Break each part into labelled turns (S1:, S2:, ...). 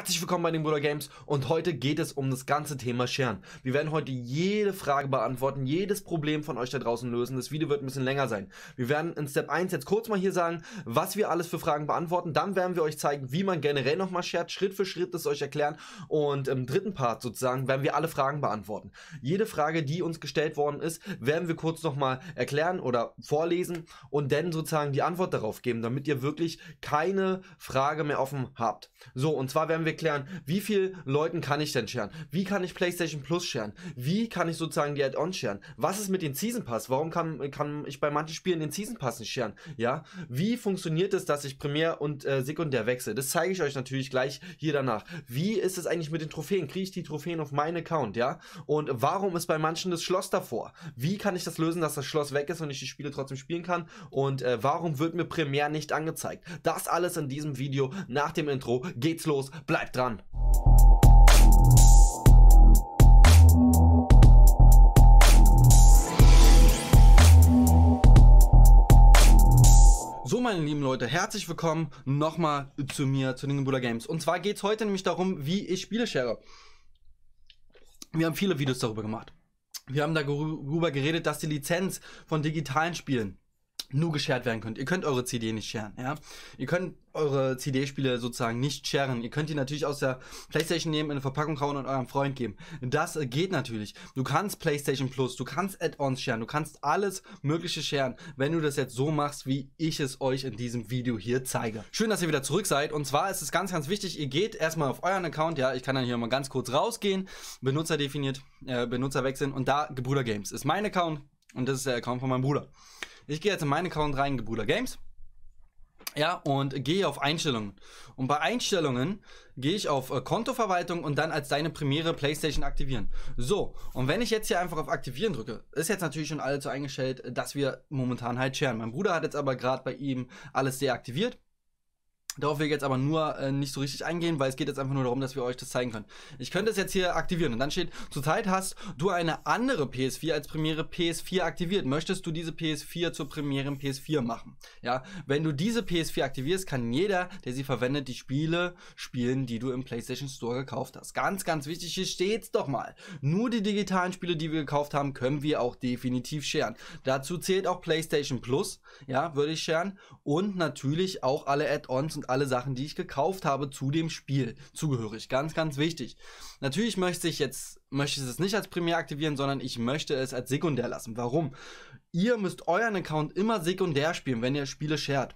S1: Herzlich willkommen bei den Bruder Games und heute geht es um das ganze Thema Scheren. Wir werden heute jede Frage beantworten, jedes Problem von euch da draußen lösen. Das Video wird ein bisschen länger sein. Wir werden in Step 1 jetzt kurz mal hier sagen, was wir alles für Fragen beantworten. Dann werden wir euch zeigen, wie man generell nochmal schert, Schritt für Schritt das euch erklären. Und im dritten Part sozusagen werden wir alle Fragen beantworten. Jede Frage, die uns gestellt worden ist, werden wir kurz nochmal erklären oder vorlesen und dann sozusagen die Antwort darauf geben, damit ihr wirklich keine Frage mehr offen habt. So, und zwar werden wir wir klären, wie viel Leuten kann ich denn scheren? Wie kann ich PlayStation Plus scheren? Wie kann ich sozusagen die Add-ons scheren? Was ist mit den Season Pass? Warum kann, kann ich bei manchen Spielen den Season Pass nicht scheren? Ja, wie funktioniert es, dass ich Primär und äh, Sekundär wechsle? Das zeige ich euch natürlich gleich hier danach. Wie ist es eigentlich mit den Trophäen? Kriege ich die Trophäen auf meinen Account, ja? Und warum ist bei manchen das Schloss davor? Wie kann ich das lösen, dass das Schloss weg ist und ich die Spiele trotzdem spielen kann? Und äh, warum wird mir Primär nicht angezeigt? Das alles in diesem Video nach dem Intro. Geht's los. Bleibt dran! So, meine lieben Leute, herzlich willkommen nochmal zu mir, zu den Buddha Games. Und zwar geht es heute nämlich darum, wie ich Spiele share. Wir haben viele Videos darüber gemacht. Wir haben darüber geredet, dass die Lizenz von digitalen Spielen nur geshared werden könnt. Ihr könnt eure CD nicht sharen, ja. Ihr könnt eure CD-Spiele sozusagen nicht sharen. Ihr könnt die natürlich aus der Playstation nehmen, in eine Verpackung hauen und eurem Freund geben. Das äh, geht natürlich. Du kannst Playstation Plus, du kannst Add-ons sharen, du kannst alles mögliche sharen, wenn du das jetzt so machst, wie ich es euch in diesem Video hier zeige. Schön, dass ihr wieder zurück seid. Und zwar ist es ganz, ganz wichtig, ihr geht erstmal auf euren Account, ja, ich kann dann hier mal ganz kurz rausgehen, Benutzer definiert, äh, Benutzer wechseln und da Gebruder Games ist mein Account und das ist der Account von meinem Bruder. Ich gehe jetzt in meinen Account rein, Gebruder Games. Ja, und gehe auf Einstellungen. Und bei Einstellungen gehe ich auf äh, Kontoverwaltung und dann als deine Premiere PlayStation aktivieren. So, und wenn ich jetzt hier einfach auf Aktivieren drücke, ist jetzt natürlich schon alles so eingestellt, dass wir momentan halt sharen. Mein Bruder hat jetzt aber gerade bei ihm alles deaktiviert. Darauf will ich jetzt aber nur äh, nicht so richtig eingehen, weil es geht jetzt einfach nur darum, dass wir euch das zeigen können. Ich könnte es jetzt hier aktivieren und dann steht, zurzeit hast du eine andere PS4 als Premiere PS4 aktiviert. Möchtest du diese PS4 zur Premiere PS4 machen? Ja, wenn du diese PS4 aktivierst, kann jeder, der sie verwendet, die Spiele spielen, die du im PlayStation Store gekauft hast. Ganz, ganz wichtig, hier steht's doch mal. Nur die digitalen Spiele, die wir gekauft haben, können wir auch definitiv scheren. Dazu zählt auch PlayStation Plus, ja, würde ich scheren und natürlich auch alle Add-ons sind alle Sachen, die ich gekauft habe zu dem Spiel zugehörig. Ganz, ganz wichtig. Natürlich möchte ich jetzt, möchte ich es nicht als primär aktivieren, sondern ich möchte es als sekundär lassen. Warum? Ihr müsst euren Account immer sekundär spielen, wenn ihr Spiele shared.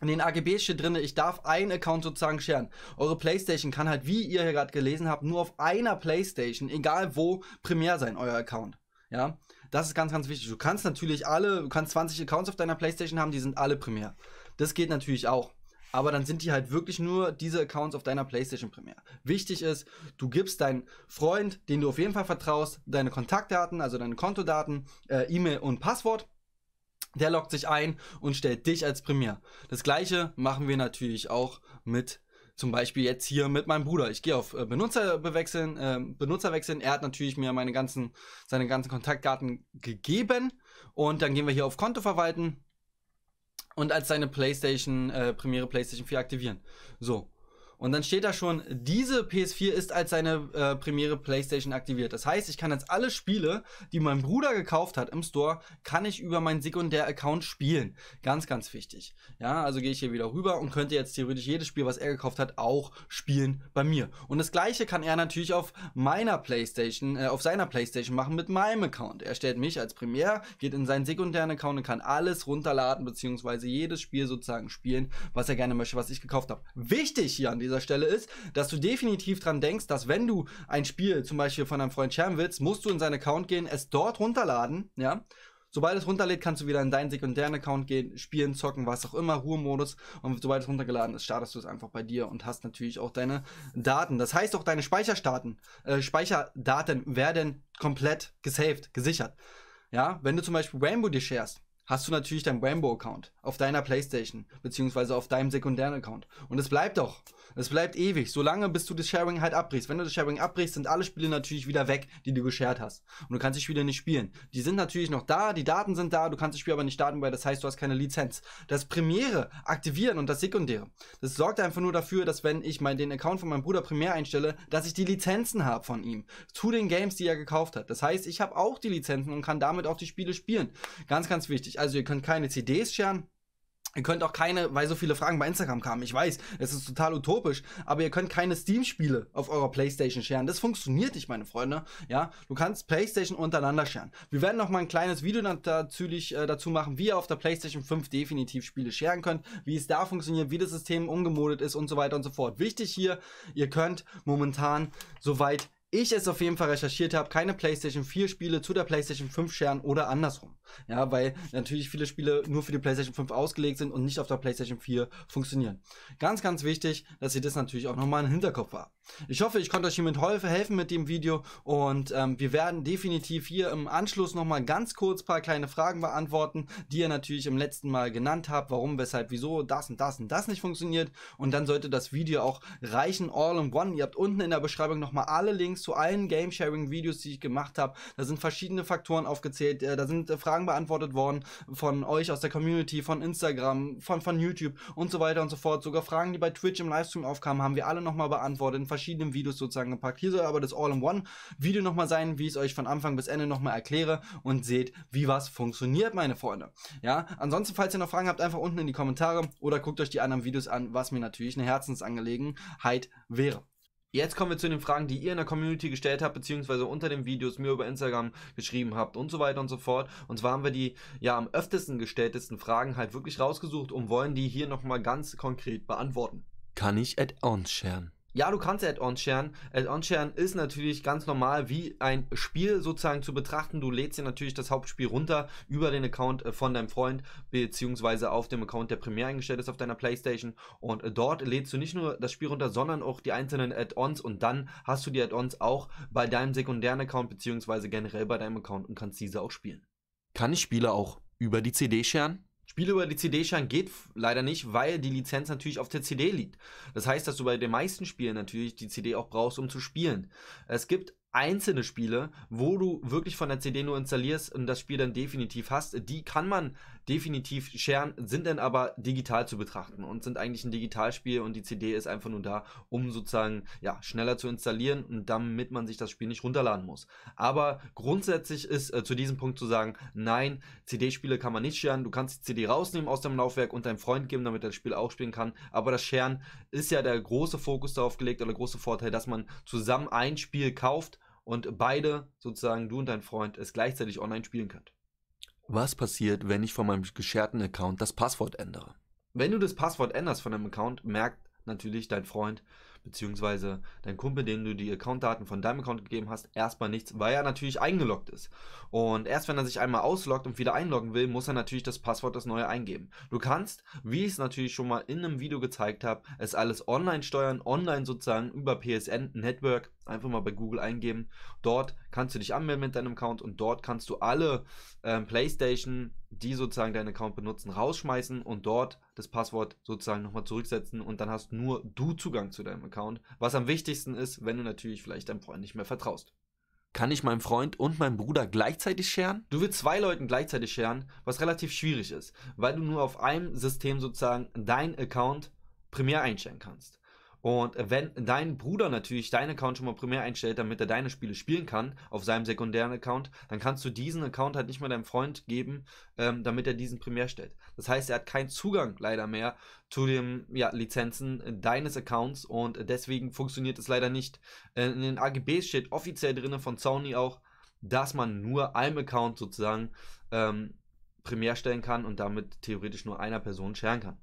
S1: In den AGB steht drin, ich darf einen Account sozusagen scheren. Eure Playstation kann halt, wie ihr hier gerade gelesen habt, nur auf einer Playstation, egal wo, primär sein, euer Account. Ja, das ist ganz, ganz wichtig. Du kannst natürlich alle, du kannst 20 Accounts auf deiner Playstation haben, die sind alle primär. Das geht natürlich auch aber dann sind die halt wirklich nur diese Accounts auf deiner PlayStation primär. Wichtig ist, du gibst deinen Freund, den du auf jeden Fall vertraust, deine Kontaktdaten, also deine Kontodaten, äh, E-Mail und Passwort. Der loggt sich ein und stellt dich als Primär. Das gleiche machen wir natürlich auch mit zum Beispiel jetzt hier mit meinem Bruder. Ich gehe auf äh, Benutzer wechseln, äh, Benutzer wechseln. Er hat natürlich mir meine ganzen, seine ganzen Kontaktdaten gegeben und dann gehen wir hier auf Konto verwalten und als seine PlayStation, äh, Premiere PlayStation 4 aktivieren. So. Und dann steht da schon, diese PS4 ist als seine äh, Premiere PlayStation aktiviert. Das heißt, ich kann jetzt alle Spiele, die mein Bruder gekauft hat im Store, kann ich über meinen Sekundär-Account spielen. Ganz, ganz wichtig. Ja, also gehe ich hier wieder rüber und könnte jetzt theoretisch jedes Spiel, was er gekauft hat, auch spielen bei mir. Und das gleiche kann er natürlich auf meiner PlayStation, äh, auf seiner PlayStation machen mit meinem Account. Er stellt mich als Premiere, geht in seinen sekundären Account und kann alles runterladen, beziehungsweise jedes Spiel sozusagen spielen, was er gerne möchte, was ich gekauft habe. Wichtig hier an diesem dieser Stelle ist, dass du definitiv dran denkst, dass wenn du ein Spiel zum Beispiel von deinem Freund scheren willst, musst du in seinen Account gehen, es dort runterladen, ja. Sobald es runterlädt, kannst du wieder in deinen sekundären Account gehen, spielen, zocken, was auch immer, Ruhemodus. Und sobald es runtergeladen ist, startest du es einfach bei dir und hast natürlich auch deine Daten. Das heißt auch deine Speicherdaten, äh, Speicherdaten werden komplett gesaved, gesichert. Ja, wenn du zum Beispiel Rainbow dir sharest, hast du natürlich deinen Rambo-Account auf deiner Playstation, beziehungsweise auf deinem sekundären Account. Und es bleibt doch. Es bleibt ewig, solange bis du das Sharing halt abbrichst. Wenn du das Sharing abbrichst, sind alle Spiele natürlich wieder weg, die du geshared hast. Und du kannst die Spiele nicht spielen. Die sind natürlich noch da, die Daten sind da, du kannst das Spiel aber nicht starten, weil das heißt, du hast keine Lizenz. Das Premiere aktivieren und das Sekundäre. Das sorgt einfach nur dafür, dass wenn ich mein, den Account von meinem Bruder Premiere einstelle, dass ich die Lizenzen habe von ihm. Zu den Games, die er gekauft hat. Das heißt, ich habe auch die Lizenzen und kann damit auch die Spiele spielen. Ganz, ganz wichtig. Also ihr könnt keine CDs scheren. Ihr könnt auch keine, weil so viele Fragen bei Instagram kamen. Ich weiß, es ist total utopisch, aber ihr könnt keine Steam-Spiele auf eurer PlayStation scheren. Das funktioniert nicht, meine Freunde. Ja, du kannst PlayStation untereinander scheren. Wir werden noch mal ein kleines Video dazu, äh, dazu machen, wie ihr auf der PlayStation 5 definitiv Spiele scheren könnt, wie es da funktioniert, wie das System umgemodelt ist und so weiter und so fort. Wichtig hier, ihr könnt momentan soweit ich es auf jeden Fall recherchiert habe, keine PlayStation 4 Spiele zu der PlayStation 5 scheren oder andersrum. Ja, weil natürlich viele Spiele nur für die PlayStation 5 ausgelegt sind und nicht auf der PlayStation 4 funktionieren. Ganz, ganz wichtig, dass ihr das natürlich auch nochmal im Hinterkopf habt. Ich hoffe, ich konnte euch hiermit helfen mit dem Video und ähm, wir werden definitiv hier im Anschluss nochmal ganz kurz ein paar kleine Fragen beantworten, die ihr natürlich im letzten Mal genannt habt, warum, weshalb, wieso, das und das und das nicht funktioniert und dann sollte das Video auch reichen, all in one. Ihr habt unten in der Beschreibung nochmal alle Links Links zu allen Game-Sharing-Videos, die ich gemacht habe. Da sind verschiedene Faktoren aufgezählt. Äh, da sind äh, Fragen beantwortet worden von euch aus der Community, von Instagram, von, von YouTube und so weiter und so fort. Sogar Fragen, die bei Twitch im Livestream aufkamen, haben wir alle nochmal beantwortet, in verschiedenen Videos sozusagen gepackt. Hier soll aber das All-in-One-Video nochmal sein, wie ich es euch von Anfang bis Ende nochmal erkläre und seht, wie was funktioniert, meine Freunde. Ja, ansonsten, falls ihr noch Fragen habt, einfach unten in die Kommentare oder guckt euch die anderen Videos an, was mir natürlich eine Herzensangelegenheit wäre. Jetzt kommen wir zu den Fragen, die ihr in der Community gestellt habt, beziehungsweise unter den Videos mir über Instagram geschrieben habt und so weiter und so fort. Und zwar haben wir die ja am öftesten gestelltesten Fragen halt wirklich rausgesucht und wollen die hier nochmal ganz konkret beantworten. Kann ich Add-ons scheren? Ja, du kannst Add-ons sharen. Add-ons sharen ist natürlich ganz normal wie ein Spiel sozusagen zu betrachten. Du lädst dir natürlich das Hauptspiel runter über den Account äh, von deinem Freund beziehungsweise auf dem Account, der primär eingestellt ist auf deiner Playstation. Und äh, dort lädst du nicht nur das Spiel runter, sondern auch die einzelnen Add-ons und dann hast du die Add-ons auch bei deinem sekundären Account beziehungsweise generell bei deinem Account und kannst diese auch spielen. Kann ich Spiele auch über die CD sharen? Spiele über die CD schein geht leider nicht, weil die Lizenz natürlich auf der CD liegt. Das heißt, dass du bei den meisten Spielen natürlich die CD auch brauchst, um zu spielen. Es gibt einzelne Spiele, wo du wirklich von der CD nur installierst und das Spiel dann definitiv hast. Die kann man definitiv scheren, sind dann aber digital zu betrachten und sind eigentlich ein Digitalspiel und die CD ist einfach nur da, um sozusagen ja, schneller zu installieren und damit man sich das Spiel nicht runterladen muss. Aber grundsätzlich ist äh, zu diesem Punkt zu sagen, nein, CD-Spiele kann man nicht scheren, du kannst die CD rausnehmen aus dem Laufwerk und deinem Freund geben, damit er das Spiel auch spielen kann, aber das Scheren ist ja der große Fokus darauf gelegt oder der große Vorteil, dass man zusammen ein Spiel kauft und beide, sozusagen du und dein Freund, es gleichzeitig online spielen könnt was passiert, wenn ich von meinem gescherten Account das Passwort ändere. Wenn du das Passwort änderst von deinem Account, merkt natürlich dein Freund bzw. dein Kumpel, dem du die Accountdaten von deinem Account gegeben hast, erstmal nichts, weil er natürlich eingeloggt ist. Und erst wenn er sich einmal ausloggt und wieder einloggen will, muss er natürlich das Passwort das neue eingeben. Du kannst, wie ich es natürlich schon mal in einem Video gezeigt habe, es alles online steuern, online sozusagen über PSN Network einfach mal bei Google eingeben. Dort kannst du dich anmelden mit deinem Account und dort kannst du alle ähm, PlayStation, die sozusagen deinen Account benutzen, rausschmeißen und dort das Passwort sozusagen nochmal zurücksetzen und dann hast nur du Zugang zu deinem Account. Was am wichtigsten ist, wenn du natürlich vielleicht deinem Freund nicht mehr vertraust. Kann ich meinem Freund und meinem Bruder gleichzeitig scheren? Du willst zwei Leuten gleichzeitig scheren, was relativ schwierig ist, weil du nur auf einem System sozusagen deinen Account primär einstellen kannst. Und wenn dein Bruder natürlich deinen Account schon mal primär einstellt, damit er deine Spiele spielen kann, auf seinem sekundären Account, dann kannst du diesen Account halt nicht mehr deinem Freund geben, ähm, damit er diesen primär stellt. Das heißt, er hat keinen Zugang leider mehr zu den ja, Lizenzen deines Accounts und deswegen funktioniert es leider nicht. Äh, in den AGBs steht offiziell drin von Sony auch, dass man nur einem Account sozusagen ähm, primär stellen kann und damit theoretisch nur einer Person scheren kann.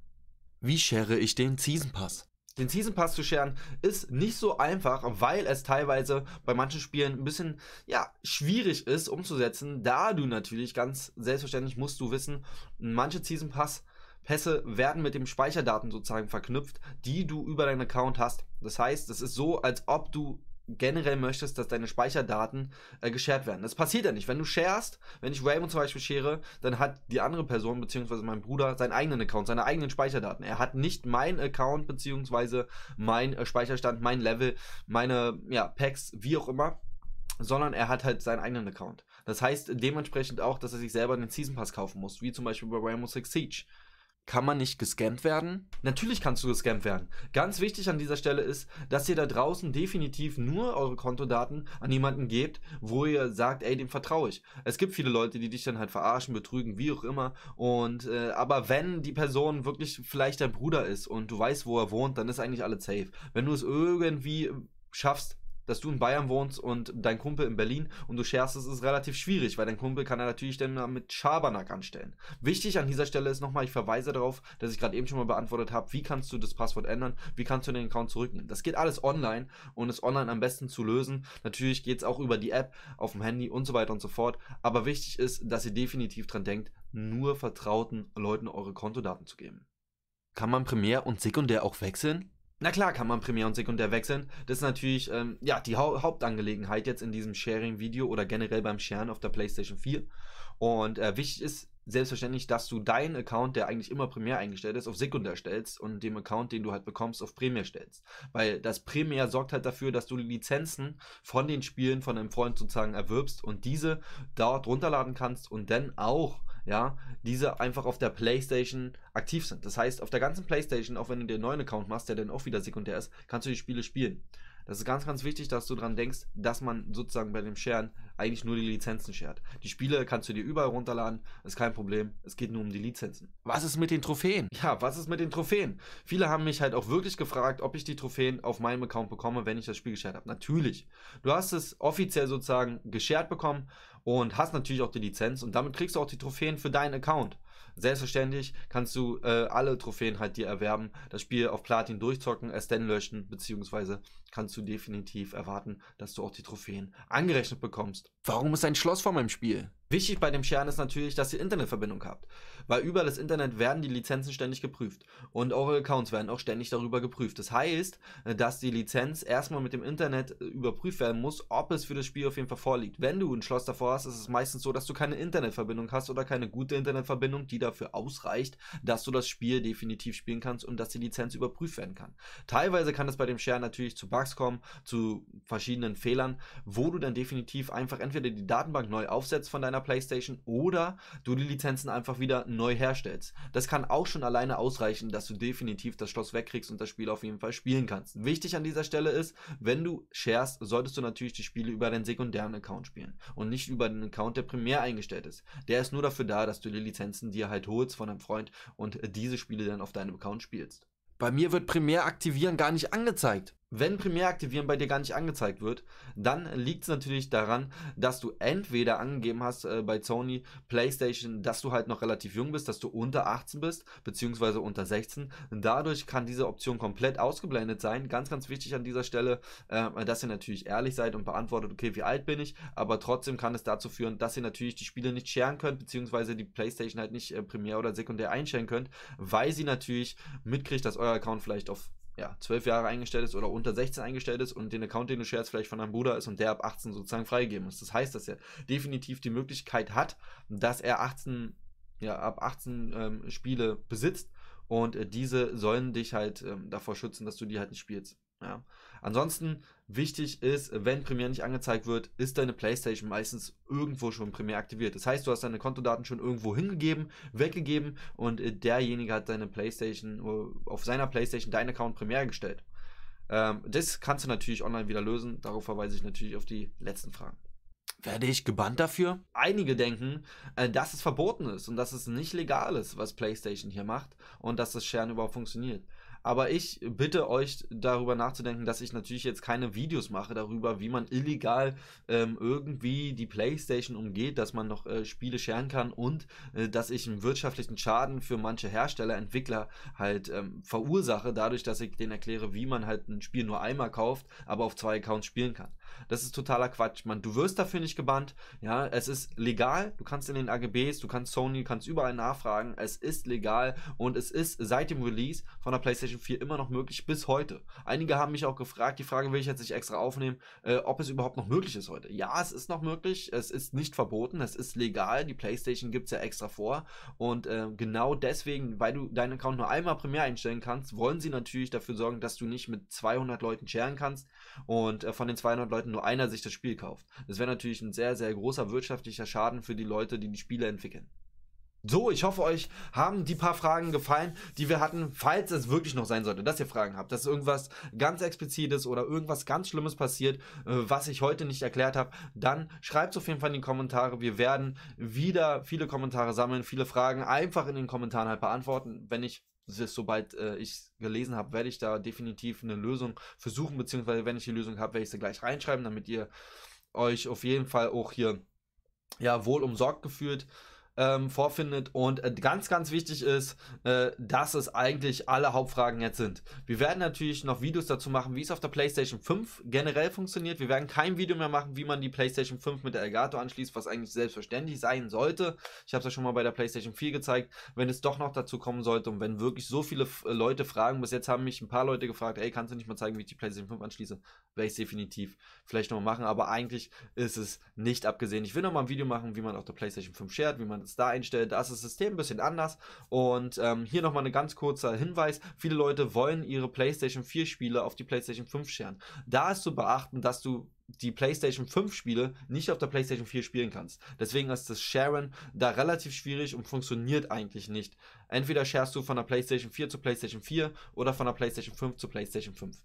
S1: Wie schere ich den Season Pass? Den Season Pass zu scheren ist nicht so einfach, weil es teilweise bei manchen Spielen ein bisschen ja, schwierig ist umzusetzen, da du natürlich ganz selbstverständlich musst du wissen, manche Season Pass Pässe werden mit dem Speicherdaten sozusagen verknüpft, die du über deinen Account hast. Das heißt, es ist so, als ob du generell möchtest, dass deine Speicherdaten äh, geshared werden. Das passiert ja nicht. Wenn du sharest, wenn ich Raymond zum Beispiel schere, dann hat die andere Person, beziehungsweise mein Bruder, seinen eigenen Account, seine eigenen Speicherdaten. Er hat nicht meinen Account, beziehungsweise mein äh, Speicherstand, mein Level, meine ja, Packs, wie auch immer, sondern er hat halt seinen eigenen Account. Das heißt dementsprechend auch, dass er sich selber den Season Pass kaufen muss, wie zum Beispiel bei Rainbow Six Siege kann man nicht gescampt werden? Natürlich kannst du gescampt werden. Ganz wichtig an dieser Stelle ist, dass ihr da draußen definitiv nur eure Kontodaten an jemanden gebt, wo ihr sagt, ey, dem vertraue ich. Es gibt viele Leute, die dich dann halt verarschen, betrügen, wie auch immer. Und äh, aber wenn die Person wirklich vielleicht dein Bruder ist und du weißt, wo er wohnt, dann ist eigentlich alles safe. Wenn du es irgendwie schaffst, dass du in Bayern wohnst und dein Kumpel in Berlin und du scherst, es ist relativ schwierig, weil dein Kumpel kann er natürlich dann mit Schabernack anstellen. Wichtig an dieser Stelle ist nochmal, ich verweise darauf, dass ich gerade eben schon mal beantwortet habe, wie kannst du das Passwort ändern, wie kannst du den Account zurücknehmen. Das geht alles online und ist online am besten zu lösen. Natürlich geht es auch über die App auf dem Handy und so weiter und so fort. Aber wichtig ist, dass ihr definitiv dran denkt, nur vertrauten Leuten eure Kontodaten zu geben. Kann man primär und sekundär auch wechseln? Na klar kann man Primär und Sekundär wechseln. Das ist natürlich ähm, ja, die ha Hauptangelegenheit jetzt in diesem Sharing-Video oder generell beim Sharen auf der PlayStation 4. Und äh, wichtig ist selbstverständlich, dass du deinen Account, der eigentlich immer primär eingestellt ist, auf sekundär stellst und dem Account, den du halt bekommst, auf primär stellst. Weil das primär sorgt halt dafür, dass du Lizenzen von den Spielen von deinem Freund sozusagen erwirbst und diese dort runterladen kannst und dann auch ja, diese einfach auf der Playstation aktiv sind. Das heißt, auf der ganzen Playstation, auch wenn du dir einen neuen Account machst, der dann auch wieder sekundär ist, kannst du die Spiele spielen. Das ist ganz, ganz wichtig, dass du daran denkst, dass man sozusagen bei dem Sharen eigentlich nur die Lizenzen shared. Die Spiele kannst du dir überall runterladen, ist kein Problem. Es geht nur um die Lizenzen. Was ist mit den Trophäen? Ja, was ist mit den Trophäen? Viele haben mich halt auch wirklich gefragt, ob ich die Trophäen auf meinem Account bekomme, wenn ich das Spiel geshared habe. Natürlich. Du hast es offiziell sozusagen geshared bekommen und hast natürlich auch die Lizenz und damit kriegst du auch die Trophäen für deinen Account. Selbstverständlich kannst du äh, alle Trophäen halt dir erwerben, das Spiel auf Platin durchzocken, es dann löschen, beziehungsweise kannst du definitiv erwarten, dass du auch die Trophäen angerechnet bekommst. Warum ist ein Schloss vor meinem Spiel? Wichtig bei dem Scheren ist natürlich, dass ihr Internetverbindung habt, weil über das Internet werden die Lizenzen ständig geprüft und eure Accounts werden auch ständig darüber geprüft. Das heißt, äh, dass die Lizenz erstmal mit dem Internet äh, überprüft werden muss, ob es für das Spiel auf jeden Fall vorliegt. Wenn du ein Schloss davor hast, ist es meistens so, dass du keine Internetverbindung hast oder keine gute Internetverbindung, die dafür ausreicht, dass du das Spiel definitiv spielen kannst und dass die Lizenz überprüft werden kann. Teilweise kann es bei dem Share natürlich zu Bugs kommen, zu verschiedenen Fehlern, wo du dann definitiv einfach entweder die Datenbank neu aufsetzt von deiner PlayStation oder du die Lizenzen einfach wieder neu herstellst. Das kann auch schon alleine ausreichen, dass du definitiv das Schloss wegkriegst und das Spiel auf jeden Fall spielen kannst. Wichtig an dieser Stelle ist, wenn du sharest, solltest du natürlich die Spiele über deinen sekundären Account spielen und nicht über den Account, der primär eingestellt ist. Der ist nur dafür da, dass du die Lizenzen dir halt holst von einem Freund und diese Spiele dann auf deinem Account spielst. Bei mir wird primär aktivieren gar nicht angezeigt wenn Primär aktivieren bei dir gar nicht angezeigt wird, dann liegt es natürlich daran, dass du entweder angegeben hast äh, bei Sony PlayStation, dass du halt noch relativ jung bist, dass du unter 18 bist, beziehungsweise unter 16. Dadurch kann diese Option komplett ausgeblendet sein. Ganz, ganz wichtig an dieser Stelle, äh, dass ihr natürlich ehrlich seid und beantwortet, okay, wie alt bin ich, aber trotzdem kann es dazu führen, dass ihr natürlich die Spiele nicht scheren könnt, beziehungsweise die PlayStation halt nicht äh, Premiere oder sekundär einstellen könnt, weil sie natürlich mitkriegt, dass euer Account vielleicht auf ja, zwölf Jahre eingestellt ist oder unter 16 eingestellt ist und den Account, den du sharest, vielleicht von deinem Bruder ist und der ab 18 sozusagen freigegeben ist. Das heißt, dass er definitiv die Möglichkeit hat, dass er 18, ja, ab 18 ähm, Spiele besitzt und äh, diese sollen dich halt ähm, davor schützen, dass du die halt nicht spielst. Ja. Ansonsten wichtig ist, wenn Premiere nicht angezeigt wird, ist deine PlayStation meistens irgendwo schon Premiere aktiviert. Das heißt, du hast deine Kontodaten schon irgendwo hingegeben, weggegeben und äh, derjenige hat deine PlayStation äh, auf seiner PlayStation deinen Account Premiere gestellt. Ähm, das kannst du natürlich online wieder lösen. Darauf verweise ich natürlich auf die letzten Fragen. Werde ich gebannt dafür? Einige denken, äh, dass es verboten ist und dass es nicht legal ist, was PlayStation hier macht und dass das Scheren überhaupt funktioniert. Aber ich bitte euch darüber nachzudenken, dass ich natürlich jetzt keine Videos mache darüber, wie man illegal ähm, irgendwie die PlayStation umgeht, dass man noch äh, Spiele scheren kann und äh, dass ich einen wirtschaftlichen Schaden für manche Hersteller, Entwickler halt ähm, verursache, dadurch, dass ich denen erkläre, wie man halt ein Spiel nur einmal kauft, aber auf zwei Accounts spielen kann. Das ist totaler Quatsch, man. Du wirst dafür nicht gebannt. Ja, es ist legal. Du kannst in den AGBs, du kannst Sony, du kannst überall nachfragen. Es ist legal und es ist seit dem Release von der PlayStation 4 immer noch möglich bis heute. Einige haben mich auch gefragt, die Frage will ich jetzt nicht extra aufnehmen, äh, ob es überhaupt noch möglich ist heute. Ja, es ist noch möglich. Es ist nicht verboten. Es ist legal. Die PlayStation gibt es ja extra vor. Und äh, genau deswegen, weil du deinen Account nur einmal primär einstellen kannst, wollen sie natürlich dafür sorgen, dass du nicht mit 200 Leuten sharen kannst. Und äh, von den 200 Leuten Leuten nur einer sich das Spiel kauft. Das wäre natürlich ein sehr, sehr großer wirtschaftlicher Schaden für die Leute, die die Spiele entwickeln. So, ich hoffe, euch haben die paar Fragen gefallen, die wir hatten. Falls es wirklich noch sein sollte, dass ihr Fragen habt, dass irgendwas ganz Explizites oder irgendwas ganz Schlimmes passiert, äh, was ich heute nicht erklärt habe, dann schreibt es auf jeden Fall in die Kommentare. Wir werden wieder viele Kommentare sammeln, viele Fragen einfach in den Kommentaren halt beantworten. Wenn ich sobald äh, ich gelesen habe, werde ich da definitiv eine Lösung versuchen, beziehungsweise wenn ich die Lösung habe, werde ich sie gleich reinschreiben, damit ihr euch auf jeden Fall auch hier ja wohl umsorgt gefühlt ähm, vorfindet. Und äh, ganz, ganz wichtig ist, äh, dass es eigentlich alle Hauptfragen jetzt sind. Wir werden natürlich noch Videos dazu machen, wie es auf der PlayStation 5 generell funktioniert. Wir werden kein Video mehr machen, wie man die PlayStation 5 mit der Elgato anschließt, was eigentlich selbstverständlich sein sollte. Ich habe es ja schon mal bei der PlayStation 4 gezeigt. Wenn es doch noch dazu kommen sollte und wenn wirklich so viele äh, Leute fragen, bis jetzt haben mich ein paar Leute gefragt, ey, kannst du nicht mal zeigen, wie ich die PlayStation 5 anschließe? Werde ich definitiv vielleicht nochmal machen, aber eigentlich ist es nicht abgesehen. Ich will nochmal ein Video machen, wie man auf der PlayStation 5 shared, wie man es da einstellen. Da ist das System ein bisschen anders. Und ähm, hier nochmal ein ganz kurzer Hinweis. Viele Leute wollen ihre PlayStation 4 Spiele auf die PlayStation 5 scheren. Da ist zu beachten, dass du die PlayStation 5 Spiele nicht auf der PlayStation 4 spielen kannst. Deswegen ist das Sharen da relativ schwierig und funktioniert eigentlich nicht. Entweder sharest du von der PlayStation 4 zu PlayStation 4 oder von der PlayStation 5 zu PlayStation 5.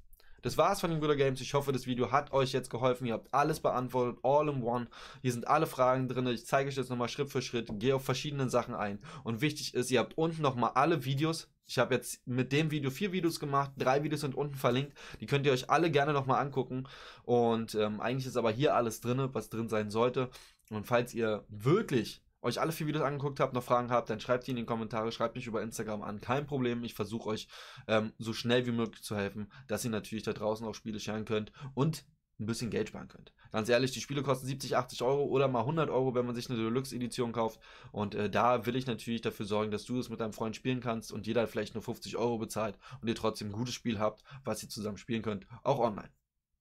S1: Das war's von den Guter Games. Ich hoffe, das Video hat euch jetzt geholfen. Ihr habt alles beantwortet, all in one. Hier sind alle Fragen drin. Ich zeige euch jetzt nochmal Schritt für Schritt, gehe auf verschiedene Sachen ein. Und wichtig ist, ihr habt unten nochmal alle Videos. Ich habe jetzt mit dem Video vier Videos gemacht, drei Videos sind unten verlinkt. Die könnt ihr euch alle gerne nochmal angucken. Und ähm, eigentlich ist aber hier alles drin, was drin sein sollte. Und falls ihr wirklich euch alle vier Videos angeguckt habt, noch Fragen habt, dann schreibt die in die Kommentare, schreibt mich über Instagram an. Kein Problem, ich versuche euch ähm, so schnell wie möglich zu helfen, dass ihr natürlich da draußen auch Spiele scheren könnt und ein bisschen Geld sparen könnt. Ganz ehrlich, die Spiele kosten 70, 80 Euro oder mal 100 Euro, wenn man sich eine Deluxe-Edition kauft. Und äh, da will ich natürlich dafür sorgen, dass du das mit deinem Freund spielen kannst und jeder vielleicht nur 50 Euro bezahlt und ihr trotzdem ein gutes Spiel habt, was ihr zusammen spielen könnt, auch online.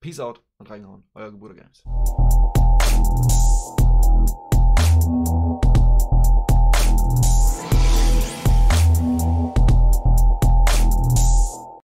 S1: Peace out und reingehauen, euer Geburtstag Games.